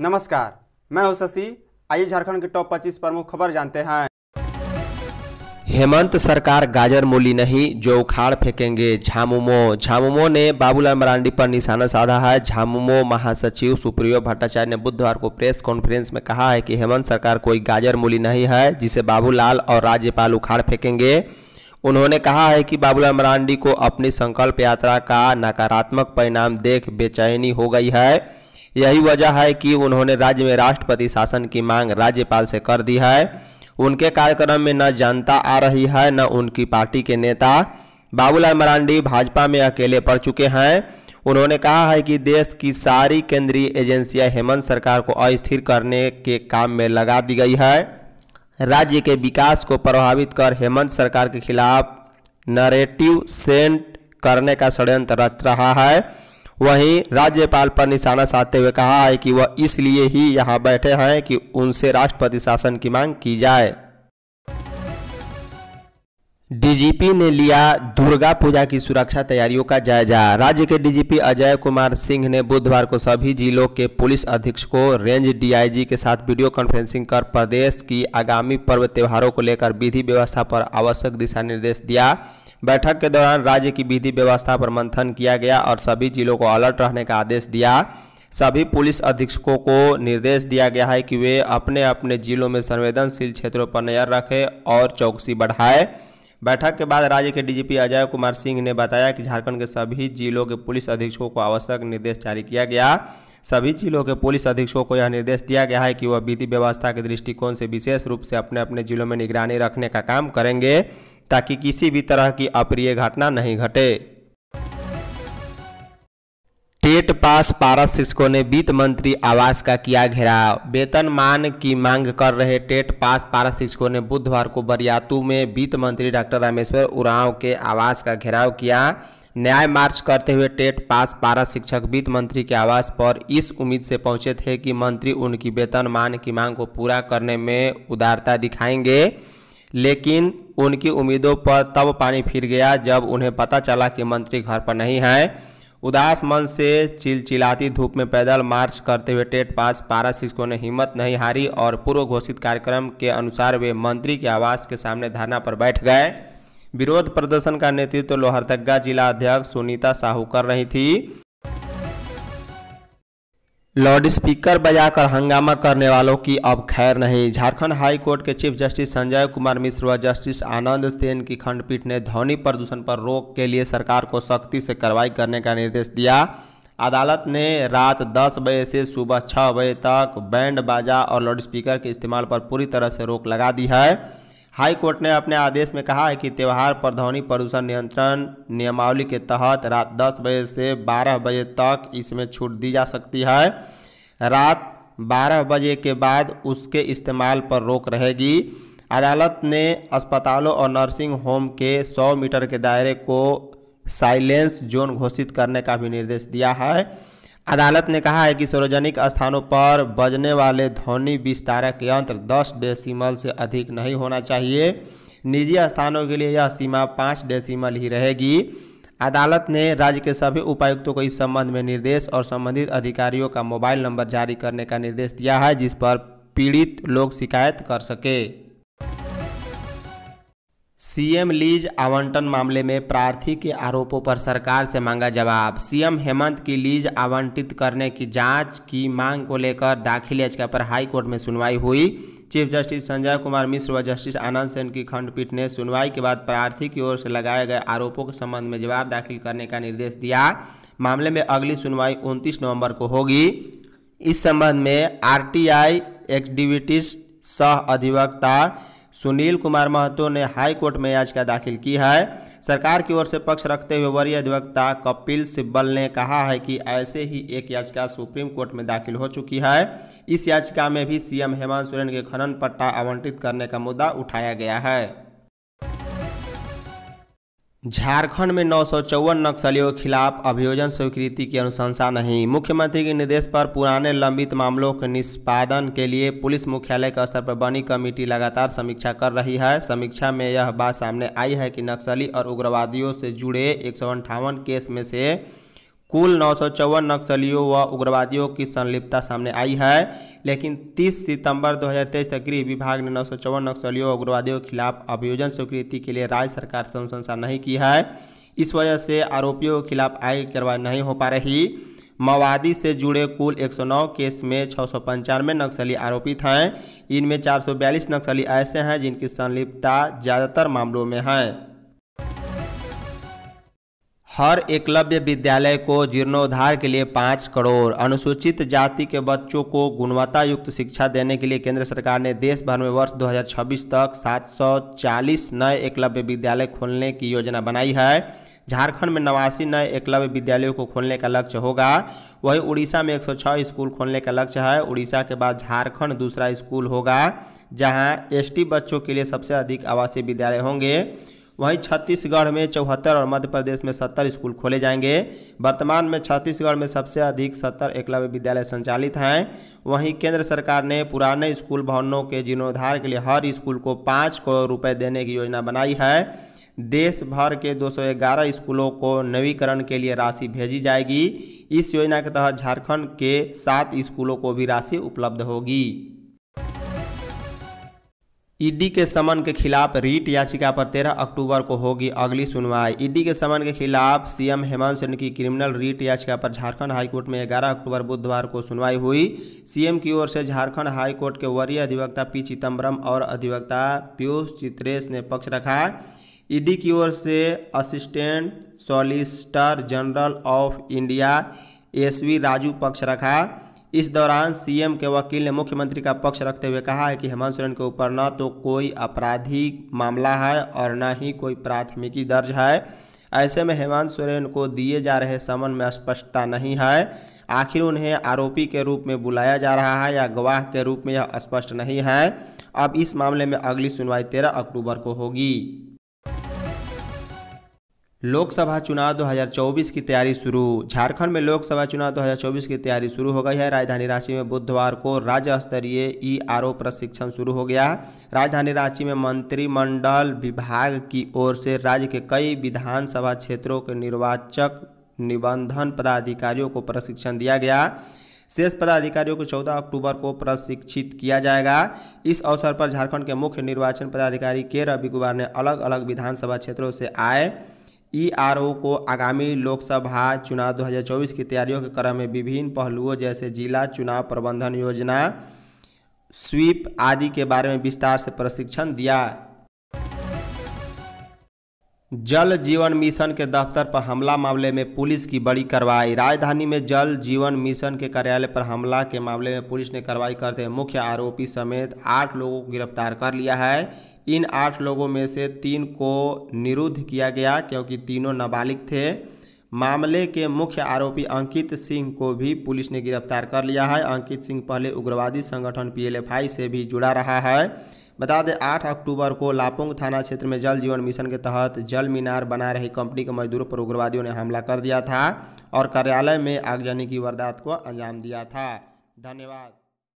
नमस्कार मैं हूं शशि आइए झारखंड के टॉप 25 प्रमुख खबर जानते हैं हेमंत सरकार गाजर मूली नहीं जो उखाड़ फेंकेंगे झामुमो झामुमो ने बाबूलाल मरांडी पर निशाना साधा है झामुमो महासचिव सुप्रियो भट्टाचार्य ने बुधवार को प्रेस कॉन्फ्रेंस में कहा है कि हेमंत सरकार कोई गाजर मूली नहीं है जिसे बाबूलाल और राज्यपाल उखाड़ फेंकेंगे उन्होंने कहा है कि बाबूलाल मरांडी को अपनी संकल्प यात्रा का नकारात्मक परिणाम देख बेचैनी हो गई है यही वजह है कि उन्होंने राज्य में राष्ट्रपति शासन की मांग राज्यपाल से कर दी है उनके कार्यक्रम में न जनता आ रही है न उनकी पार्टी के नेता बाबूलाल मरांडी भाजपा में अकेले पड़ चुके हैं उन्होंने कहा है कि देश की सारी केंद्रीय एजेंसियां हेमंत सरकार को अस्थिर करने के काम में लगा दी गई है राज्य के विकास को प्रभावित कर हेमंत सरकार के खिलाफ नरेटिव सेंट करने का षडयंत्र रच रहा है वहीं राज्यपाल पर निशाना साधते हुए कहा है कि वह इसलिए ही यहाँ बैठे हैं कि उनसे राष्ट्रपति शासन की मांग की जाए डीजीपी ने लिया दुर्गा पूजा की सुरक्षा तैयारियों का जायजा राज्य के डीजीपी अजय कुमार सिंह ने बुधवार को सभी जिलों के पुलिस अधीक्षकों रेंज डीआईजी के साथ वीडियो कॉन्फ्रेंसिंग कर प्रदेश की आगामी पर्व त्योहारों को लेकर विधि व्यवस्था पर आवश्यक दिशा निर्देश दिया बैठक के दौरान राज्य की विधि व्यवस्था पर मंथन किया गया और सभी जिलों को अलर्ट रहने का आदेश दिया सभी पुलिस अधीक्षकों को निर्देश दिया गया है कि वे अपने अपने जिलों में संवेदनशील क्षेत्रों पर नजर रखें और चौकसी बढ़ाएं बैठक के बाद राज्य के डीजीपी अजय कुमार सिंह ने बताया कि झारखंड के सभी जिलों के पुलिस अधीक्षकों को आवश्यक निर्देश जारी किया गया सभी जिलों के पुलिस अधीक्षकों को यह निर्देश दिया गया है कि वह विधि व्यवस्था के दृष्टिकोण से विशेष रूप से अपने अपने जिलों में निगरानी रखने का काम करेंगे ताकि किसी भी तरह की अप्रिय घटना नहीं घटे टेट पास पारा शिक्षकों ने वित्त मंत्री आवास का किया घेराव वेतन मान की मांग कर रहे टेट पास पारा शिक्षकों ने बुधवार को बरियातू में वित्त मंत्री डॉक्टर रामेश्वर उरांव के आवास का घेराव किया न्याय मार्च करते हुए टेट पास पारा शिक्षक वित्त मंत्री के आवास पर इस उम्मीद से पहुंचे थे कि मंत्री उनकी वेतन मान की मांग को पूरा करने में उदारता दिखाएंगे लेकिन उनकी उम्मीदों पर तब पानी फिर गया जब उन्हें पता चला कि मंत्री घर पर नहीं हैं उदास मन से चिलचिलाती धूप में पैदल मार्च करते हुए टेट पास पारा शिक्षकों ने हिम्मत नहीं हारी और पूर्व घोषित कार्यक्रम के अनुसार वे मंत्री के आवास के सामने धरना पर बैठ गए विरोध प्रदर्शन का नेतृत्व तो लोहरदगा जिला अध्यक्ष सुनीता साहू कर रही थी लाउड स्पीकर बजाकर हंगामा करने वालों की अब खैर नहीं झारखंड हाई कोर्ट के चीफ जस्टिस संजय कुमार मिश्र व जस्टिस आनंद सेन की खंडपीठ ने ध्वनि प्रदूषण पर रोक के लिए सरकार को सख्ती से कार्रवाई करने का निर्देश दिया अदालत ने रात 10 बजे से सुबह छः बजे तक बैंड बाजा और लाउडस्पीकर के इस्तेमाल पर पूरी तरह से रोक लगा दी है हाई कोर्ट ने अपने आदेश में कहा है कि त्यौहार पर ध्वनि प्रदूषण नियंत्रण नियमावली के तहत रात 10 बजे से 12 बजे तक इसमें छूट दी जा सकती है रात 12 बजे के बाद उसके इस्तेमाल पर रोक रहेगी अदालत ने अस्पतालों और नर्सिंग होम के 100 मीटर के दायरे को साइलेंस जोन घोषित करने का भी निर्देश दिया है अदालत ने कहा है कि सार्वजनिक स्थानों पर बजने वाले ध्वनि विस्तारक यंत्र 10 डेसिमल से अधिक नहीं होना चाहिए निजी स्थानों के लिए यह सीमा 5 डेसिमल ही रहेगी अदालत ने राज्य के सभी उपायुक्तों को इस संबंध में निर्देश और संबंधित अधिकारियों का मोबाइल नंबर जारी करने का निर्देश दिया है जिस पर पीड़ित लोग शिकायत कर सके सीएम लीज आवंटन मामले में प्रार्थी के आरोपों पर सरकार से मांगा जवाब सीएम हेमंत की लीज आवंटित करने की जांच की मांग को लेकर दाखिल याचिका पर हाई कोर्ट में सुनवाई हुई चीफ जस्टिस संजय कुमार मिश्र व जस्टिस आनंद सेन की खंडपीठ ने सुनवाई के बाद प्रार्थी की ओर से लगाए गए आरोपों के संबंध में जवाब दाखिल करने का निर्देश दिया मामले में अगली सुनवाई उनतीस नवम्बर को होगी इस संबंध में आर टी एक्टिविटीज सह अधिवक्ता सुनील कुमार महतो ने हाई कोर्ट में याचिका दाखिल की है सरकार की ओर से पक्ष रखते हुए वरीय अधिवक्ता कपिल सिब्बल ने कहा है कि ऐसे ही एक याचिका सुप्रीम कोर्ट में दाखिल हो चुकी है इस याचिका में भी सीएम हेमंत सोरेन के खनन पट्टा आवंटित करने का मुद्दा उठाया गया है झारखंड में नौ नक्सलियों के खिलाफ अभियोजन स्वीकृति की अनुशंसा नहीं मुख्यमंत्री के निर्देश पर पुराने लंबित मामलों के निष्पादन के लिए पुलिस मुख्यालय के स्तर पर बनी कमेटी लगातार समीक्षा कर रही है समीक्षा में यह बात सामने आई है कि नक्सली और उग्रवादियों से जुड़े एक केस में से कुल नौ नक्सलियों व उग्रवादियों की संलिप्तता सामने आई है लेकिन 30 सितंबर 2023 तक गृह विभाग ने नौ नक्सलियों व उग्रवादियों के खिलाफ अभियोजन स्वीकृति के लिए राज्य सरकार से अनुशंसा नहीं की है इस वजह से आरोपियों के खिलाफ आय कार्रवाई नहीं हो पा रही माओवादी से जुड़े कुल 109 केस में छः नक्सली आरोपित हैं इनमें बयालीस नक्सली ऐसे हैं जिनकी संलिप्तता ज़्यादातर मामलों में है हर एकलव्य विद्यालय को जीर्णोद्धार के लिए पाँच करोड़ अनुसूचित जाति के बच्चों को गुणवत्ता युक्त शिक्षा देने के लिए केंद्र सरकार ने देश भर में वर्ष 2026 तक 740 नए एकलव्य विद्यालय खोलने की योजना बनाई है झारखंड में नवासी नए एकलव्य विद्यालयों को खोलने का लक्ष्य होगा वहीं उड़ीसा में एक स्कूल खोलने का लक्ष्य है उड़ीसा के बाद झारखंड दूसरा स्कूल होगा जहाँ एस बच्चों के लिए सबसे अधिक आवासीय विद्यालय होंगे वहीं छत्तीसगढ़ में चौहत्तर और मध्य प्रदेश में सत्तर स्कूल खोले जाएंगे वर्तमान में छत्तीसगढ़ में सबसे अधिक सत्तर एकलव्य विद्यालय संचालित हैं वहीं केंद्र सरकार ने पुराने स्कूल भवनों के जीर्णोद्धार के लिए हर स्कूल को पाँच करोड़ रुपये देने की योजना बनाई है देश भर के 211 स्कूलों को नवीकरण के लिए राशि भेजी जाएगी इस योजना के तहत झारखंड के सात स्कूलों को भी राशि उपलब्ध होगी ईडी के समन के खिलाफ रीट याचिका पर 13 अक्टूबर को होगी अगली सुनवाई ईडी के समन के खिलाफ सीएम हेमंत सोरेन की क्रिमिनल रीट याचिका पर झारखंड हाईकोर्ट में 11 अक्टूबर बुधवार को सुनवाई हुई सीएम की ओर से झारखंड हाईकोर्ट के वरीय अधिवक्ता पी चिदम्बरम और अधिवक्ता पीयूष चित्रेश ने पक्ष रखा ईडी की ओर से assistant solicitor general of India V Raju पक्ष रखा इस दौरान सीएम के वकील ने मुख्यमंत्री का पक्ष रखते हुए कहा है कि हेमंत सोरेन के ऊपर न तो कोई आपराधिक मामला है और न ही कोई प्राथमिकी दर्ज है ऐसे में हेमंत सोरेन को दिए जा रहे समन में स्पष्टता नहीं है आखिर उन्हें आरोपी के रूप में बुलाया जा रहा है या गवाह के रूप में यह स्पष्ट नहीं है अब इस मामले में अगली सुनवाई तेरह अक्टूबर को होगी लोकसभा चुनाव 2024 की तैयारी शुरू झारखंड में लोकसभा चुनाव 2024 की तैयारी शुरू हो गई है राजधानी रांची में बुधवार को राज्य स्तरीय ई आर प्रशिक्षण शुरू हो गया राजधानी रांची में मंत्रिमंडल विभाग की ओर से राज्य के कई विधानसभा क्षेत्रों के निर्वाचक निबंधन पदाधिकारियों को प्रशिक्षण दिया गया शेष पदाधिकारियों को 14 अक्टूबर को प्रशिक्षित किया जाएगा इस अवसर पर झारखंड के मुख्य निर्वाचन पदाधिकारी के रवि कुमार ने अलग अलग विधानसभा क्षेत्रों से आए ईआरओ e को आगामी लोकसभा चुनाव 2024 की तैयारियों के क्रम में विभिन्न पहलुओं जैसे जिला चुनाव प्रबंधन योजना स्वीप आदि के बारे में विस्तार से प्रशिक्षण दिया जल जीवन मिशन के दफ्तर पर हमला मामले में पुलिस की बड़ी कार्रवाई राजधानी में जल जीवन मिशन के कार्यालय पर हमला के मामले में पुलिस ने कार्रवाई करते हुए मुख्य आरोपी समेत आठ लोगों को गिरफ्तार कर लिया है इन आठ लोगों में से तीन को निरुद्ध किया गया क्योंकि तीनों नाबालिग थे मामले के मुख्य आरोपी अंकित सिंह को भी पुलिस ने गिरफ्तार कर लिया है अंकित सिंह पहले उग्रवादी संगठन पी से भी जुड़ा रहा है बता दें आठ अक्टूबर को लापुंग थाना क्षेत्र में जल जीवन मिशन के तहत जल मीनार बना रही कंपनी के मजदूरों पर उग्रवादियों ने हमला कर दिया था और कार्यालय में आगजनी की वारदात को अंजाम दिया था धन्यवाद